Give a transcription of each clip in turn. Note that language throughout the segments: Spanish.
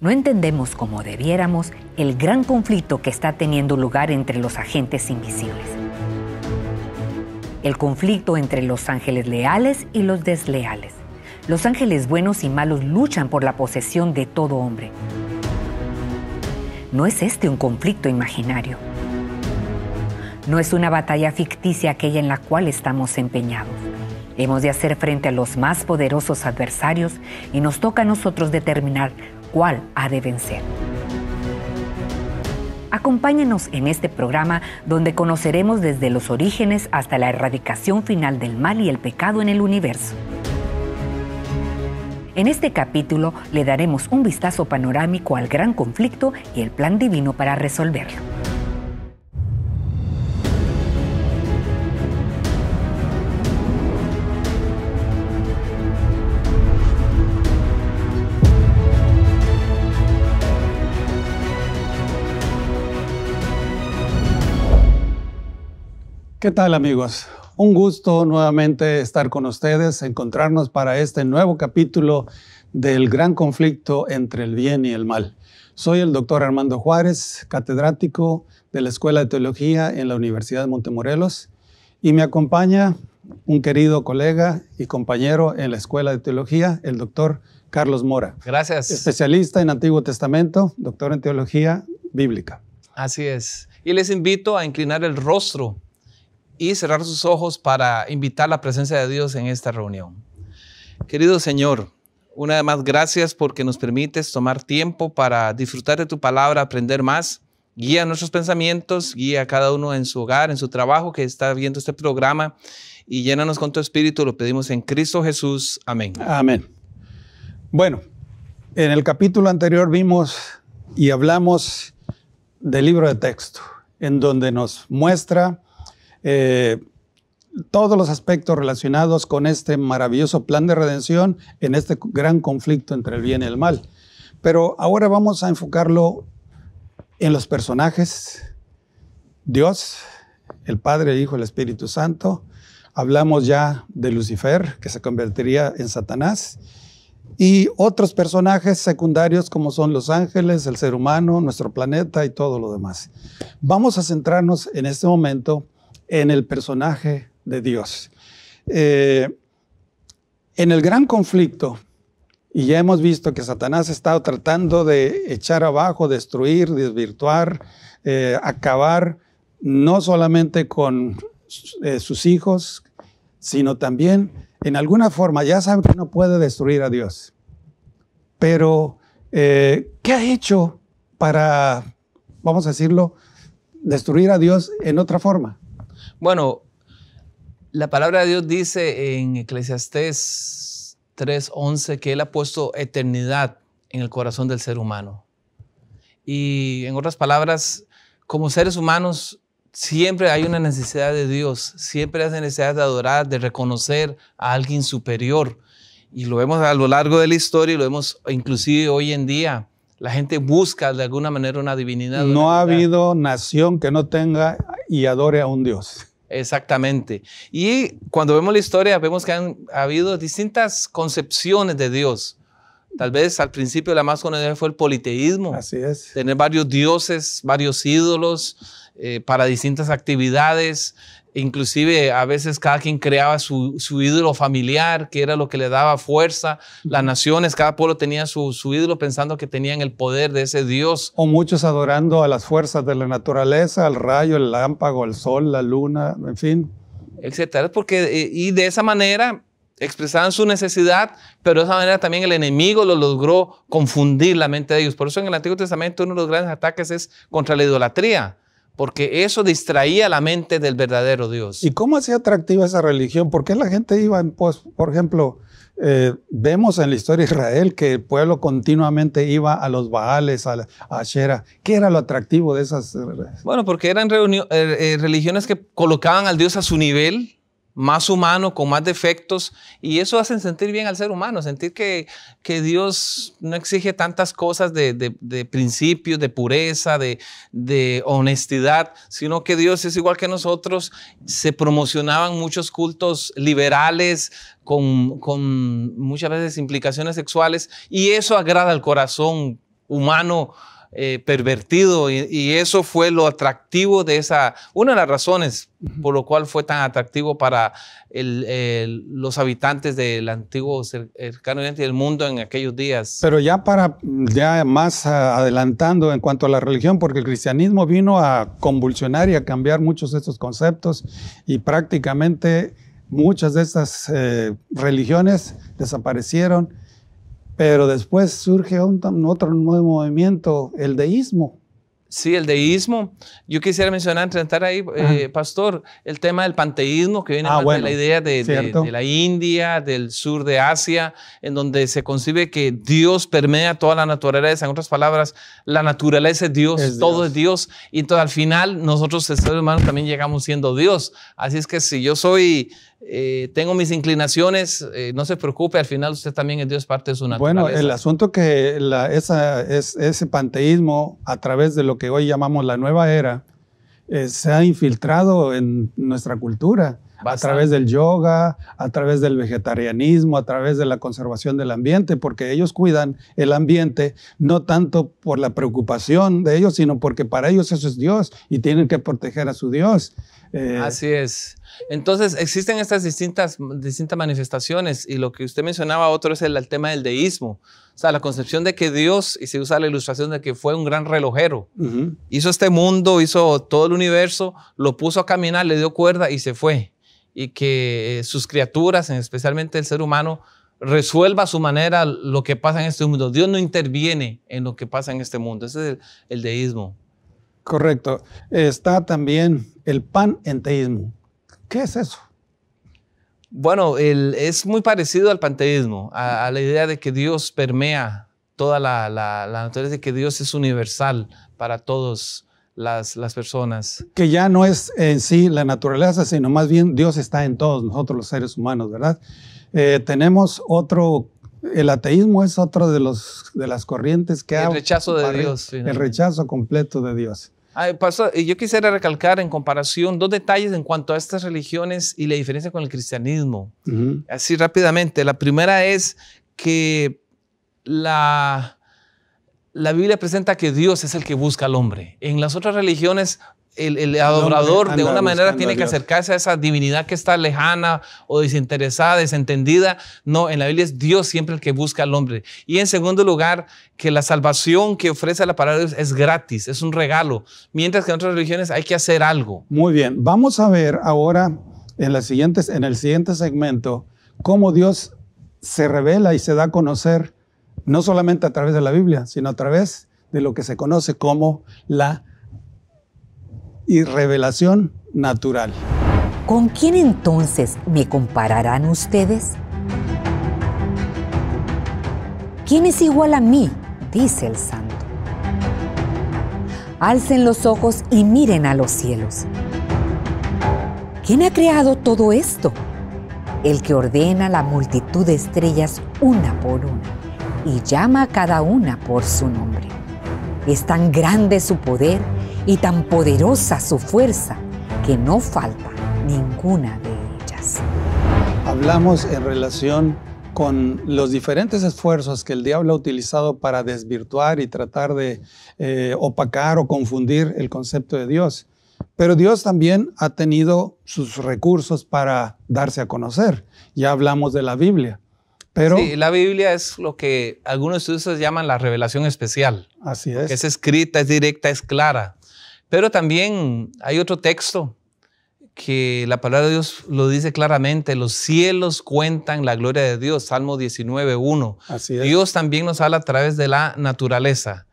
no entendemos como debiéramos el gran conflicto que está teniendo lugar entre los agentes invisibles. El conflicto entre los ángeles leales y los desleales. Los ángeles buenos y malos luchan por la posesión de todo hombre. No es este un conflicto imaginario. No es una batalla ficticia aquella en la cual estamos empeñados. Hemos de hacer frente a los más poderosos adversarios y nos toca a nosotros determinar cual ha de vencer. Acompáñenos en este programa donde conoceremos desde los orígenes hasta la erradicación final del mal y el pecado en el universo. En este capítulo le daremos un vistazo panorámico al gran conflicto y el plan divino para resolverlo. ¿Qué tal amigos? Un gusto nuevamente estar con ustedes, encontrarnos para este nuevo capítulo del gran conflicto entre el bien y el mal. Soy el doctor Armando Juárez, catedrático de la Escuela de Teología en la Universidad de Montemorelos y me acompaña un querido colega y compañero en la Escuela de Teología, el doctor Carlos Mora. Gracias. Especialista en Antiguo Testamento, doctor en Teología Bíblica. Así es. Y les invito a inclinar el rostro y cerrar sus ojos para invitar la presencia de Dios en esta reunión. Querido Señor, una vez más gracias porque nos permites tomar tiempo para disfrutar de tu palabra, aprender más. Guía nuestros pensamientos, guía a cada uno en su hogar, en su trabajo que está viendo este programa y llénanos con tu espíritu. Lo pedimos en Cristo Jesús. Amén. Amén. Bueno, en el capítulo anterior vimos y hablamos del libro de texto, en donde nos muestra eh, todos los aspectos relacionados con este maravilloso plan de redención en este gran conflicto entre el bien y el mal. Pero ahora vamos a enfocarlo en los personajes, Dios, el Padre, el Hijo, el Espíritu Santo. Hablamos ya de Lucifer, que se convertiría en Satanás, y otros personajes secundarios como son los ángeles, el ser humano, nuestro planeta y todo lo demás. Vamos a centrarnos en este momento en el personaje de Dios. Eh, en el gran conflicto, y ya hemos visto que Satanás ha estado tratando de echar abajo, destruir, desvirtuar, eh, acabar, no solamente con eh, sus hijos, sino también, en alguna forma, ya sabe que no puede destruir a Dios. Pero, ¿qué ha hecho para, vamos a decirlo, destruir a Dios en otra forma? Bueno, la palabra de Dios dice en Eclesiastés 3:11 que Él ha puesto eternidad en el corazón del ser humano. Y en otras palabras, como seres humanos, siempre hay una necesidad de Dios, siempre hay necesidad de adorar, de reconocer a alguien superior. Y lo vemos a lo largo de la historia y lo vemos inclusive hoy en día. La gente busca de alguna manera una divinidad. No ha habido nación que no tenga y adore a un Dios. Exactamente. Y cuando vemos la historia, vemos que han habido distintas concepciones de Dios. Tal vez al principio la más conocida fue el politeísmo. Así es. Tener varios dioses, varios ídolos eh, para distintas actividades, Inclusive a veces cada quien creaba su, ídolo familiar, que era lo que le daba fuerza. Las naciones, cada pueblo tenía su, ídolo pensando que tenían el poder de ese Dios. O muchos adorando a las fuerzas de la naturaleza, al rayo, el lámpago, el sol, la luna, en fin. Etcétera. Porque, eh, y de esa manera expresaban su necesidad, pero de esa manera también el enemigo lo logró confundir la mente de ellos. Por eso en el Antiguo Testamento uno de los grandes ataques es contra la idolatría porque eso distraía la mente del verdadero Dios. ¿Y cómo hacía atractiva esa religión? ¿Por qué la gente iba, pues, por ejemplo, eh, vemos en la historia de Israel que el pueblo continuamente iba a los Baales, a, la, ¿Qué era lo atractivo de esas? Bueno, porque eran eh, eh, religiones que colocaban al Dios a su nivel más humano, con más defectos, y eso hace sentir bien al ser humano, sentir que, Dios no exige tantas cosas de, de, de principios, de pureza, de, honestidad, sino que Dios es igual que nosotros. Se promocionaban muchos cultos liberales con, con muchas veces implicaciones sexuales, y eso agrada al corazón humano eh, pervertido y, eso fue lo atractivo de esa, una de las razones por lo cual fue tan atractivo para los habitantes del antiguo cercano del mundo en aquellos días. Pero ya para, ya más adelantando en cuanto a la religión, porque el cristianismo vino a convulsionar y a cambiar muchos de estos conceptos y prácticamente muchas de estas eh, religiones desaparecieron pero después surge un, otro nuevo movimiento, el deísmo. Sí, el deísmo. Yo quisiera mencionar, entrar ahí, eh, Pastor, el tema del panteísmo, que viene ah, de la idea de, la India, del sur de Asia, en donde se concibe que Dios permea toda la naturaleza. En otras palabras, la naturaleza es Dios, todo es Dios. Y entonces al final nosotros, seres humanos, también llegamos siendo Dios. Así es que si yo soy eh, tengo mis inclinaciones, eh, no se preocupe, al final usted también es Dios, parte de su naturaleza. Bueno, el asunto que ese panteísmo a través de lo que hoy llamamos la nueva era eh, se ha infiltrado en nuestra cultura a través del yoga, a través del vegetarianismo, a través de la conservación del ambiente, porque ellos cuidan el ambiente no tanto por la preocupación de ellos, sino porque para ellos eso es Dios y tienen que proteger a su Dios. Eh, Así es. Entonces, existen estas distintas, distintas manifestaciones y lo que usted mencionaba, otro es el, tema del deísmo. O sea, la concepción de que Dios, y se usa la ilustración de que fue un gran relojero, hizo este mundo, hizo todo el universo, lo puso a caminar, le dio cuerda y se fue y que eh, sus criaturas, especialmente el ser humano, resuelva a su manera lo que pasa en este mundo. Dios no interviene en lo que pasa en este mundo. Ese es el, deísmo. Correcto. Está también el panenteísmo. ¿Qué es eso? Bueno, es muy parecido al panteísmo, a, la idea de que Dios permea toda la, naturaleza, de que Dios es universal para todos las, las personas. Que ya no es en sí la naturaleza, sino más bien Dios está en todos nosotros los seres humanos, ¿verdad? Eh, tenemos otro, el ateísmo es otro de, los, de las corrientes que... El rechazo de Dios. El rechazo completo de Dios. Ay, y yo quisiera recalcar en comparación dos detalles en cuanto a estas religiones y la diferencia con el cristianismo. Así rápidamente. La primera es que la la Biblia presenta que Dios es el que busca al hombre. En las otras religiones, el, adorador de una manera tiene que acercarse a esa divinidad que está lejana o desinteresada, desentendida. No, en la Biblia es Dios siempre el que busca al hombre. Y en segundo lugar, que la salvación que ofrece la palabra de Dios es gratis, es un regalo. Mientras que en otras religiones hay que hacer algo. Muy bien, vamos a ver ahora en, en el siguiente segmento cómo Dios se revela y se da a conocer no solamente a través de la Biblia, sino a través de lo que se conoce como la revelación natural. ¿Con quién entonces me compararán ustedes? ¿Quién es igual a mí? dice el santo. Alcen los ojos y miren a los cielos. ¿Quién ha creado todo esto? El que ordena la multitud de estrellas una por una y llama a cada una por su nombre. Es tan grande su poder y tan poderosa su fuerza que no falta ninguna de ellas. Hablamos en relación con los diferentes esfuerzos que el diablo ha utilizado para desvirtuar y tratar de eh, opacar o confundir el concepto de Dios. Pero Dios también ha tenido sus recursos para darse a conocer. Ya hablamos de la Biblia sí, la Biblia es lo que algunos estudios llaman la revelación especial. Así es. Es escrita, es directa, es clara. Pero también hay otro texto que la palabra de Dios lo dice claramente, los cielos cuentan la gloria de Dios, Salmo 19, 1. Así es. Dios también nos habla a través de la naturaleza.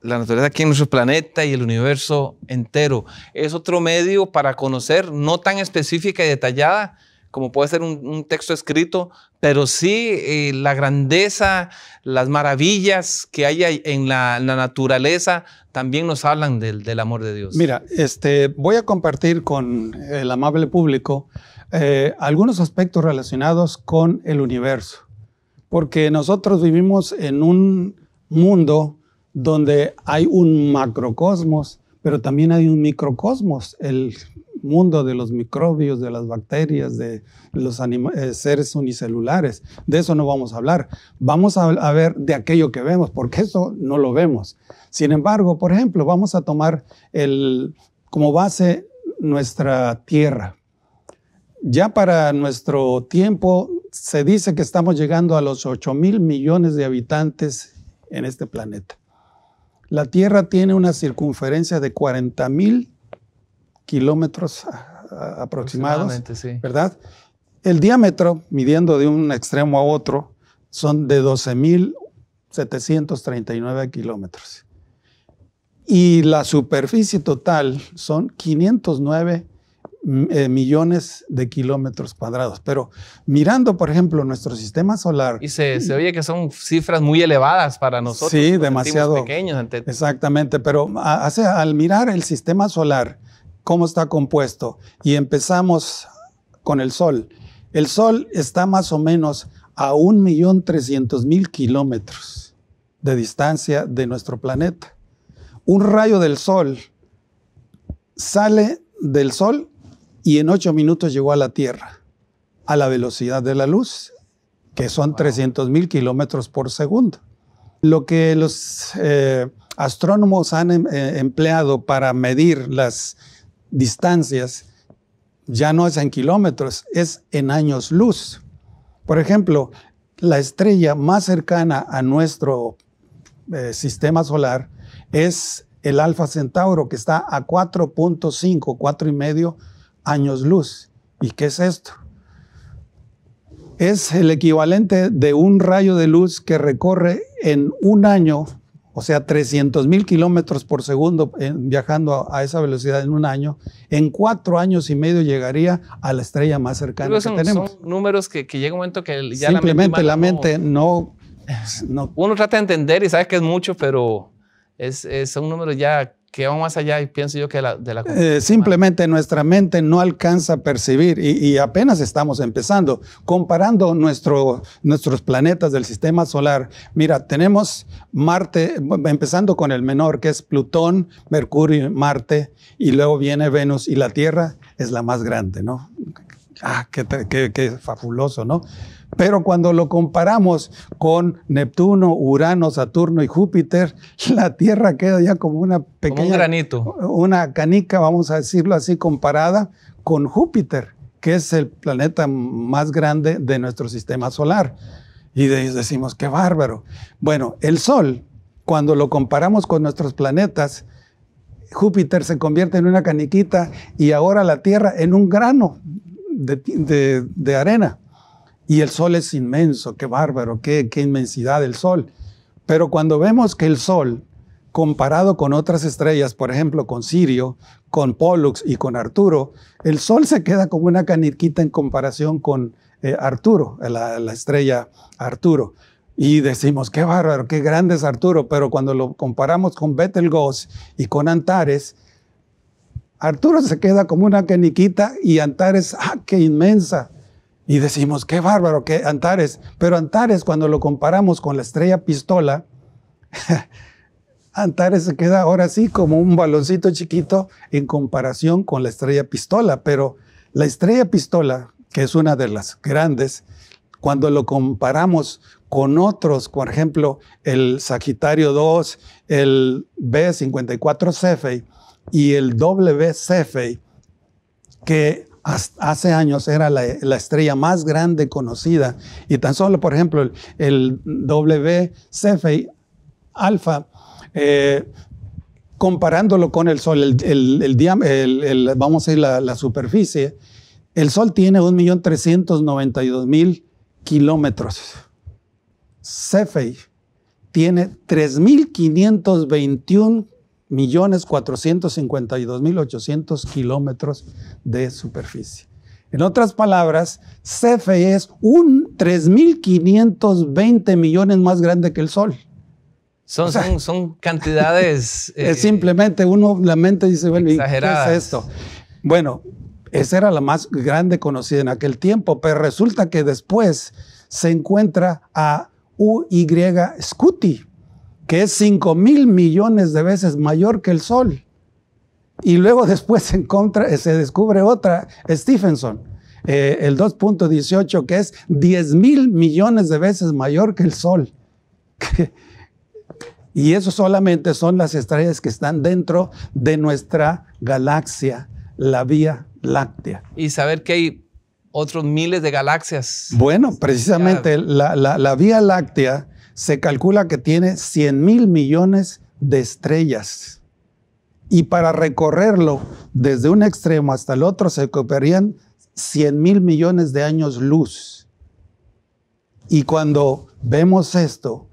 La naturaleza aquí en nuestro planeta y el universo entero. Es otro medio para conocer, no tan específica y detallada, como puede ser un, texto escrito, pero sí eh, la grandeza, las maravillas que hay en la, naturaleza también nos hablan del, amor de Dios. Mira, este, voy a compartir con el amable público eh, algunos aspectos relacionados con el universo, porque nosotros vivimos en un mundo donde hay un macrocosmos, pero también hay un microcosmos, el mundo de los microbios, de las bacterias, de los eh, seres unicelulares. De eso no vamos a hablar. Vamos a, ver de aquello que vemos, porque eso no lo vemos. Sin embargo, por ejemplo, vamos a tomar el, como base nuestra tierra. Ya para nuestro tiempo se dice que estamos llegando a los 8 mil millones de habitantes en este planeta. La Tierra tiene una circunferencia de 40 mil kilómetros aproximados, sí. ¿verdad? El diámetro, midiendo de un extremo a otro, son de 12.739 kilómetros. Y la superficie total son 509 mm, eh, millones de kilómetros cuadrados. Pero mirando, por ejemplo, nuestro sistema solar. Y se, se oye que son cifras muy elevadas para nosotros. Sí, demasiado. Pequeños. Exactamente, pero al mirar el sistema solar, cómo está compuesto. Y empezamos con el Sol. El Sol está más o menos a 1.300.000 kilómetros de distancia de nuestro planeta. Un rayo del Sol sale del Sol y en 8 minutos llegó a la Tierra a la velocidad de la luz, que son 300.000 kilómetros por segundo. Lo que los eh, astrónomos han em, eh, empleado para medir las distancias ya no es en kilómetros, es en años luz. Por ejemplo, la estrella más cercana a nuestro eh, sistema solar es el Alfa Centauro, que está a 4.5, y medio años luz. ¿Y qué es esto? Es el equivalente de un rayo de luz que recorre en un año o sea, 300 mil kilómetros por segundo eh, viajando a, esa velocidad en un año, en cuatro años y medio llegaría a la estrella más cercana son, que tenemos. Son números que, llega un momento que ya la mente, la mente no, no, Uno trata de entender y sabe que es mucho, pero es, es, son números ya que va más allá, y pienso yo, que la, de la... Eh, simplemente nuestra mente no alcanza a percibir y, apenas estamos empezando. Comparando nuestro, nuestros planetas del sistema solar, mira, tenemos Marte, empezando con el menor, que es Plutón, Mercurio, Marte, y luego viene Venus y la Tierra es la más grande, ¿no? Ah, qué, qué, qué fabuloso, ¿no? Pero cuando lo comparamos con Neptuno, Urano, Saturno y Júpiter, la Tierra queda ya como una pequeña... un granito. Una canica, vamos a decirlo así, comparada con Júpiter, que es el planeta más grande de nuestro sistema solar. Y decimos, qué bárbaro. Bueno, el Sol, cuando lo comparamos con nuestros planetas, Júpiter se convierte en una caniquita y ahora la Tierra en un grano de, de arena y el sol es inmenso, qué bárbaro, qué, qué inmensidad el sol. Pero cuando vemos que el sol, comparado con otras estrellas, por ejemplo, con Sirio, con Pollux y con Arturo, el sol se queda como una caniquita en comparación con eh, Arturo, la, estrella Arturo. Y decimos, qué bárbaro, qué grande es Arturo, pero cuando lo comparamos con Betelgeuse y con Antares, Arturo se queda como una caniquita y Antares, ¡ah, qué inmensa! Y decimos, qué bárbaro, qué Antares. Pero Antares, cuando lo comparamos con la estrella pistola, Antares se queda ahora sí como un baloncito chiquito en comparación con la estrella pistola. Pero la estrella pistola, que es una de las grandes, cuando lo comparamos con otros, por ejemplo, el Sagitario 2, el B54 Cephei y el W Cephei, que hace años era la, estrella más grande conocida. Y tan solo, por ejemplo, el, Alpha, eh, comparándolo con el Sol, el, vamos a decir la, la, superficie, el Sol tiene 1.392.000 kilómetros. Cephei tiene 3.521 millones dos mil 800 kilómetros de superficie. En otras palabras, CFE es un 3.520 millones más grande que el Sol. Son, son, cantidades. es eh, simplemente uno la mente dice, bueno, ¿qué es esto? Bueno, esa era la más grande conocida en aquel tiempo, pero resulta que después se encuentra a UY Scuti, que es 5 mil millones de veces mayor que el Sol. Y luego después se, se descubre otra, Stephenson, eh, el 2.18, que es 10 mil millones de veces mayor que el Sol. y eso solamente son las estrellas que están dentro de nuestra galaxia, la Vía Láctea. Y saber que hay otros miles de galaxias. Bueno, precisamente la, la Vía Láctea se calcula que tiene 100 mil millones de estrellas. Y para recorrerlo desde un extremo hasta el otro se ocuparían 100 mil millones de años luz. Y cuando vemos esto,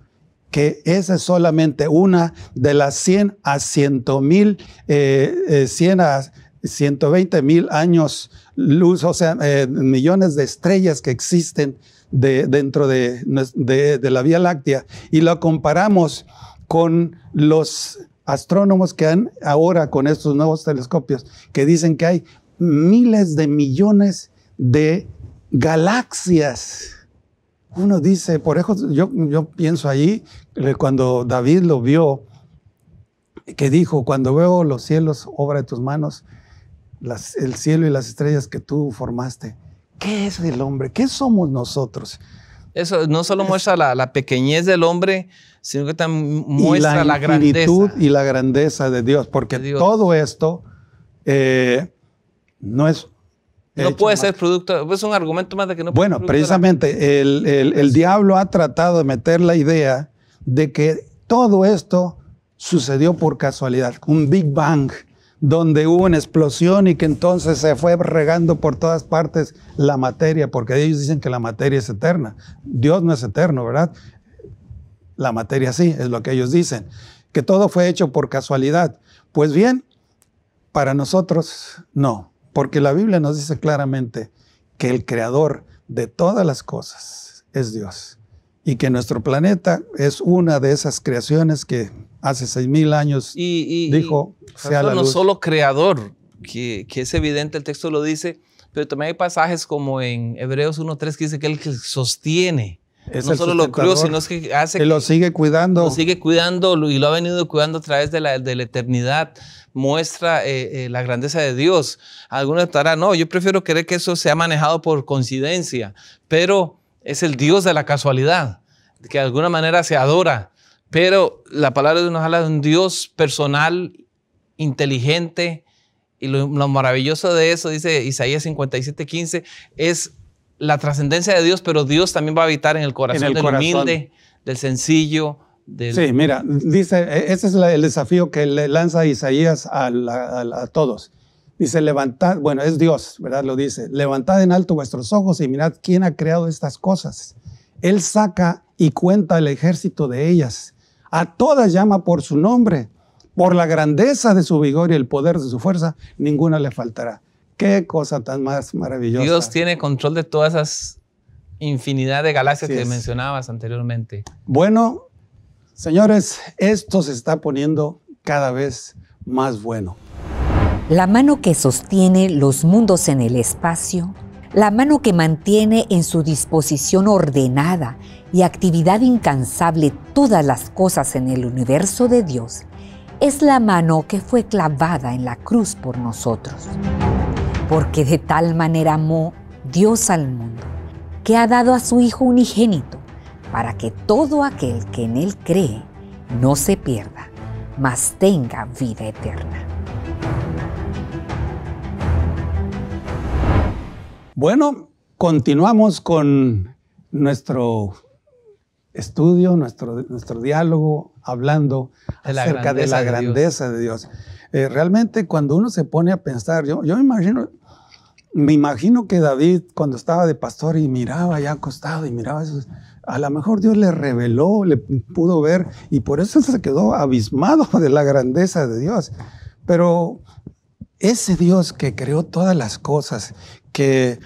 que esa es solamente una de las 100 a 100 mil, 100 eh, eh, a 120 mil años luz, o sea, eh, millones de estrellas que existen de, dentro de, la Vía Láctea y lo comparamos con los astrónomos que han ahora con estos nuevos telescopios, que dicen que hay miles de millones de galaxias. Uno dice, por ejemplo, yo, pienso ahí eh, cuando David lo vio, que dijo, cuando veo los cielos, obra de tus manos, el cielo y las estrellas que tú formaste, ¿Qué es el hombre? ¿Qué somos nosotros? Eso no solo muestra la, pequeñez del hombre, sino que también muestra la, la grandeza. Y la grandeza de Dios, porque todo esto eh, no es... No puede ser producto, es pues, un argumento más de que no puede Bueno, ser precisamente el, el, el diablo ha tratado de meter la idea de que todo esto sucedió por casualidad, un Big Bang donde hubo una explosión y que entonces se fue regando por todas partes la materia, porque ellos dicen que la materia es eterna. Dios no es eterno, ¿verdad? La materia sí, es lo que ellos dicen, que todo fue hecho por casualidad. Pues bien, para nosotros no, porque la Biblia nos dice claramente que el creador de todas las cosas es Dios y que nuestro planeta es una de esas creaciones que hace seis mil años y, dijo, sea no solo creador, que, es evidente, el texto lo dice, pero también hay pasajes como en Hebreos 1.3 que dice que él que sostiene. no solo lo creó, sino que hace lo sigue cuidando. Lo sigue cuidando y lo ha venido cuidando a través de la, eternidad. Muestra eh, eh, la grandeza de Dios. Algunos estarán, no, yo prefiero creer que eso sea manejado por coincidencia, pero es el Dios de la casualidad, que de alguna manera se adora pero la palabra de nos habla de un Dios personal, inteligente, y lo, maravilloso de eso, dice Isaías 57, 15, es la trascendencia de Dios, pero Dios también va a habitar en el corazón del humilde, del sencillo. Sí, mira, dice, e, ese es el desafío que le lanza Isaías a, todos. Dice, levantad, bueno, es Dios, ¿verdad? Lo dice, levantad en alto vuestros ojos y mirad quién ha creado estas cosas. Él saca y cuenta el ejército de ellas. A todas llama por su nombre. Por la grandeza de su vigor y el poder de su fuerza, ninguna le faltará. Qué cosa tan más maravillosa. Dios tiene control de todas esas infinidad de galaxias que mencionabas anteriormente. Bueno, señores, esto se está poniendo cada vez más bueno. La mano que sostiene los mundos en el espacio la mano que mantiene en su disposición ordenada y actividad incansable todas las cosas en el universo de Dios, es la mano que fue clavada en la cruz por nosotros. Porque de tal manera amó Dios al mundo, que ha dado a su Hijo unigénito, para que todo aquel que en Él cree no se pierda, mas tenga vida eterna. Bueno, continuamos con nuestro estudio, nuestro, nuestro diálogo, hablando acerca de la grandeza de Dios. Eh, realmente cuando uno se pone a pensar, yo, yo imagino, me imagino que David cuando estaba de pastor y miraba ya acostado y miraba eso, a lo mejor Dios le reveló, le pudo ver y por eso se quedó abismado de la grandeza de Dios. Pero ese Dios que creó todas las cosas, que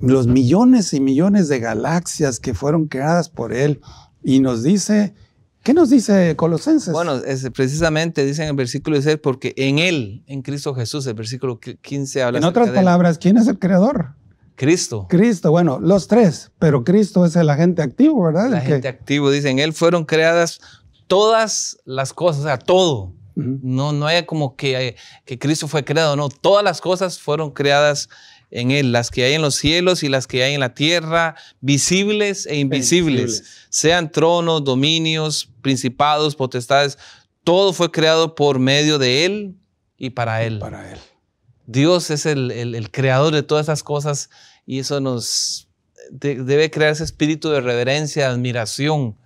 los millones y millones de galaxias que fueron creadas por él y nos dice, ¿qué nos dice Colosenses? Bueno, es, precisamente dice en el versículo 16, porque en él, en Cristo Jesús, el versículo 15 habla. En otras palabras, ¿quién es el creador? Cristo. Cristo, bueno, los tres, pero Cristo es el agente activo, ¿verdad? El, agente activo, dice, en él fueron creadas todas las cosas, o sea, todo. No, no hay como que, que Cristo fue creado, no, todas las cosas fueron creadas en Él, las que hay en los cielos y las que hay en la tierra, visibles e invisibles, sean tronos, dominios, principados, potestades, todo fue creado por medio de Él y para Él. para él. Dios es el, creador de todas esas cosas y eso nos debe crear ese espíritu de reverencia, admiración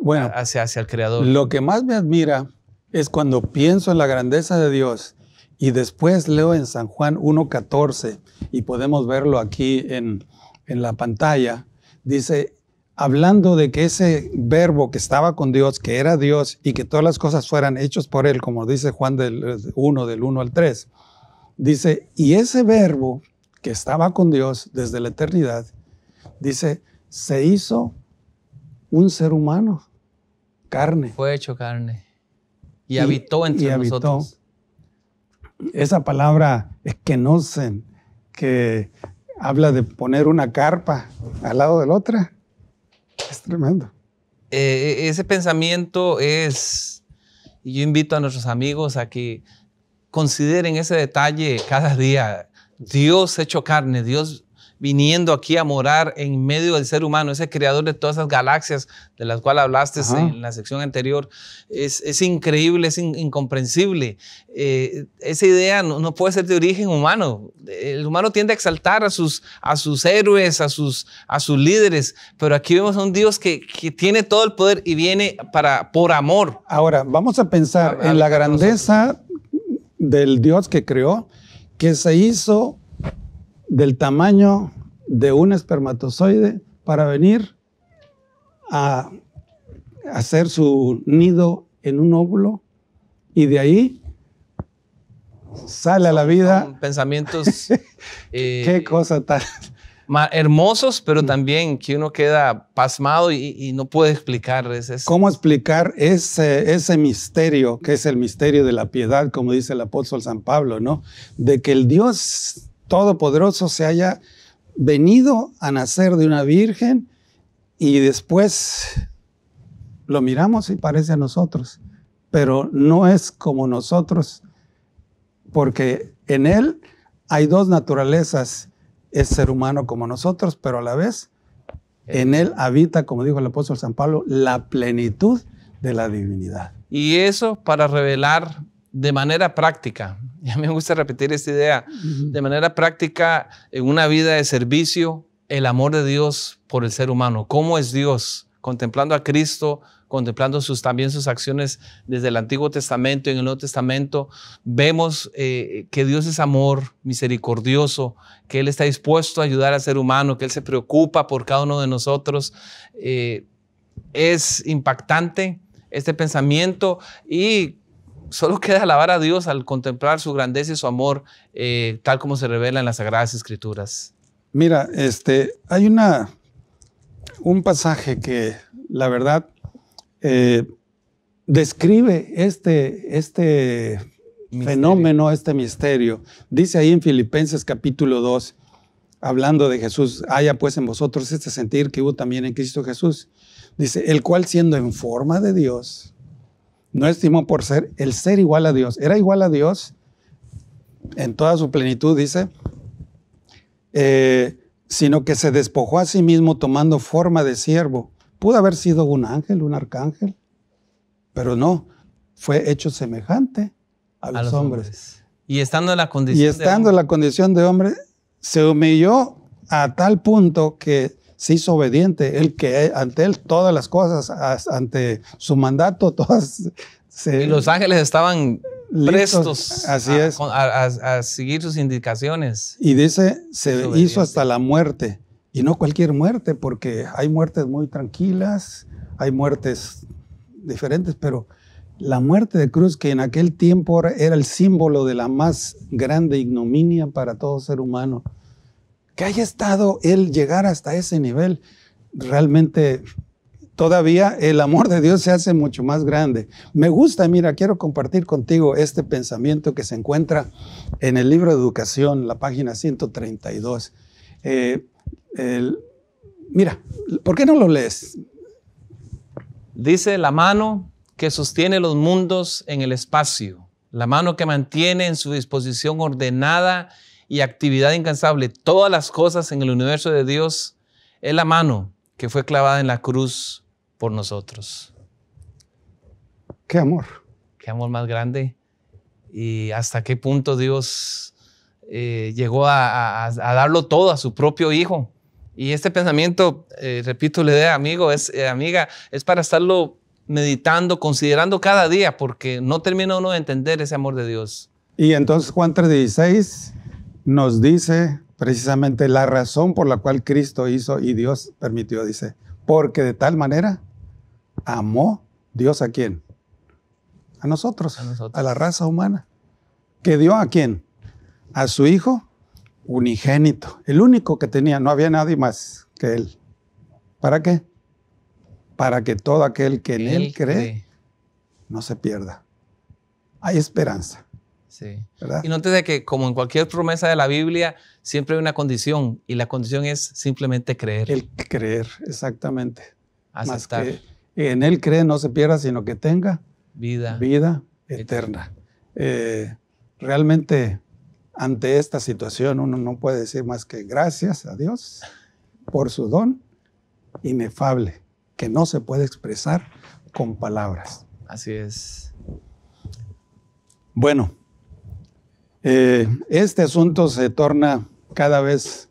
bueno, hacia, hacia el creador. Lo que más me admira es cuando pienso en la grandeza de Dios y después leo en San Juan 1.14 y podemos verlo aquí en, la pantalla. Dice, hablando de que ese verbo que estaba con Dios, que era Dios y que todas las cosas fueran hechas por Él, como dice Juan del 1, eh, del 1 al 3, dice, y ese verbo que estaba con Dios desde la eternidad, dice, se hizo un ser humano, carne. Fue hecho carne. Y, habitó entre nosotros esa palabra es que se que habla de poner una carpa al lado de la otra. Es tremendo. Eh, ese pensamiento es, y yo invito a nuestros amigos a que consideren ese detalle cada día. Dios hecho carne, Dios viniendo aquí a morar en medio del ser humano, ese creador de todas esas galaxias de las cuales hablaste en la sección anterior, es, es increíble, es incomprensible. Eh, esa idea no, puede ser de origen humano. El humano tiende a exaltar a sus, a sus héroes, a sus, a sus líderes, pero aquí vemos a un Dios que, que tiene todo el poder y viene para, por amor. Ahora, vamos a pensar en la grandeza del Dios que creó, que se hizo del tamaño de un espermatozoide para venir a hacer su nido en un óvulo y de ahí sale a la vida. pensamientos. Qué eh, cosa tan. Hermosos, pero mm. también que uno queda pasmado y, no puede explicar. ¿Cómo explicar ese, ese misterio, que es el misterio de la piedad, como dice el apóstol San Pablo, ¿no? De que el Dios Todopoderoso se haya venido a nacer de una virgen y después lo miramos y parece a nosotros, pero no es como nosotros, porque en él hay dos naturalezas, es ser humano como nosotros, pero a la vez en él habita, como dijo el apóstol San Pablo, la plenitud de la divinidad. Y eso para revelar de manera práctica y a mí me gusta repetir esta idea. De manera práctica, en una vida de servicio, el amor de Dios por el ser humano. ¿Cómo es Dios? Contemplando a Cristo, contemplando sus, también sus acciones desde el Antiguo Testamento y en el Nuevo Testamento, vemos eh, que Dios es amor, misericordioso, que Él está dispuesto a ayudar al ser humano, que Él se preocupa por cada uno de nosotros. Eh, es impactante este pensamiento y Solo queda alabar a Dios al contemplar su grandeza y su amor, eh, tal como se revela en las Sagradas Escrituras. Mira, este, hay una, un pasaje que, la verdad, eh, describe este, este fenómeno, este misterio. Dice ahí en Filipenses capítulo 2, hablando de Jesús, haya pues en vosotros este sentir que hubo también en Cristo Jesús. Dice, el cual siendo en forma de Dios, no estimó por ser el ser igual a Dios. Era igual a Dios en toda su plenitud, dice, eh, sino que se despojó a sí mismo tomando forma de siervo. Pudo haber sido un ángel, un arcángel, pero no, fue hecho semejante a, los, hombres. Y estando la condición estando en la condición de hombre, se humilló a tal punto que se hizo obediente, el que ante él todas las cosas, ante su mandato, todas se... Y los ángeles estaban prestos Así es. A, a, seguir sus indicaciones. Y dice, se hizo hasta la muerte. Y no cualquier muerte, porque hay muertes muy tranquilas, hay muertes diferentes, pero la muerte de cruz, que en aquel tiempo era el símbolo de la más grande ignominia para todo ser humano, que haya estado él llegar hasta ese nivel, realmente todavía el amor de Dios se hace mucho más grande. Me gusta, mira, quiero compartir contigo este pensamiento que se encuentra en el libro de Educación, la página 132. Eh, mira, ¿por qué no lo lees? Dice la mano que sostiene los mundos en el espacio, la mano que mantiene en su disposición ordenada y actividad incansable, todas las cosas en el universo de Dios, es la mano que fue clavada en la cruz por nosotros. Qué amor. Qué amor más grande. Y hasta qué punto Dios eh, llegó a, darlo todo a su propio hijo. Y este pensamiento, eh, repito, le de amigo, es, eh, amiga, es para estarlo meditando, considerando cada día, porque no termina uno de entender ese amor de Dios. Y entonces Juan 3:16 nos dice precisamente la razón por la cual Cristo hizo y Dios permitió, dice, porque de tal manera amó Dios a quién? A nosotros, a, la raza humana. ¿Que dio a quién? A su Hijo unigénito, el único que tenía, no había nadie más que Él. ¿Para qué? Para que todo aquel que en Él, cree no se pierda. Hay esperanza. Sí. ¿verdad? Y note que como en cualquier promesa de la Biblia, siempre hay una condición y la condición es simplemente creer. El creer, exactamente. Aceptar. Más que en él cree, no se pierda, sino que tenga vida, eterna. Eh, realmente ante esta situación uno no puede decir más que gracias a Dios por su don inefable, que no se puede expresar con palabras. Así es. Bueno, eh, este asunto se torna cada vez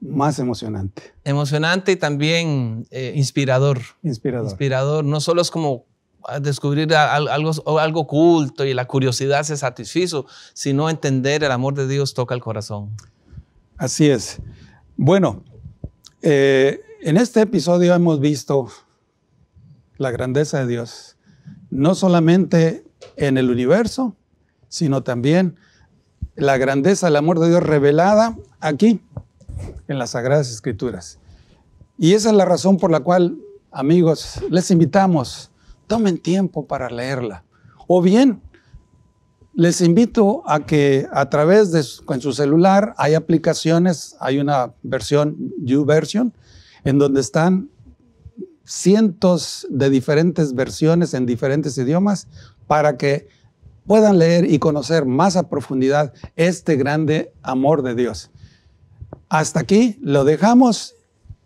más emocionante. Emocionante y también eh, inspirador. Inspirador. Inspirador. No solo es como ah, descubrir algo, algo oculto y la curiosidad se satisfizo, sino entender el amor de Dios toca el corazón. Así es. Bueno, eh, en este episodio hemos visto la grandeza de Dios, no solamente en el universo, sino también la grandeza del amor de Dios revelada aquí, en las Sagradas Escrituras. Y esa es la razón por la cual, amigos, les invitamos, tomen tiempo para leerla. O bien, les invito a que a través de su, su celular hay aplicaciones, hay una versión, YouVersion, en donde están cientos de diferentes versiones en diferentes idiomas para que puedan leer y conocer más a profundidad este grande amor de Dios. Hasta aquí lo dejamos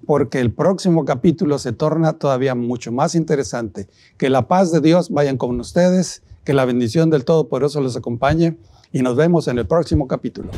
porque el próximo capítulo se torna todavía mucho más interesante. Que la paz de Dios vayan con ustedes, que la bendición del Todopoderoso los acompañe y nos vemos en el próximo capítulo.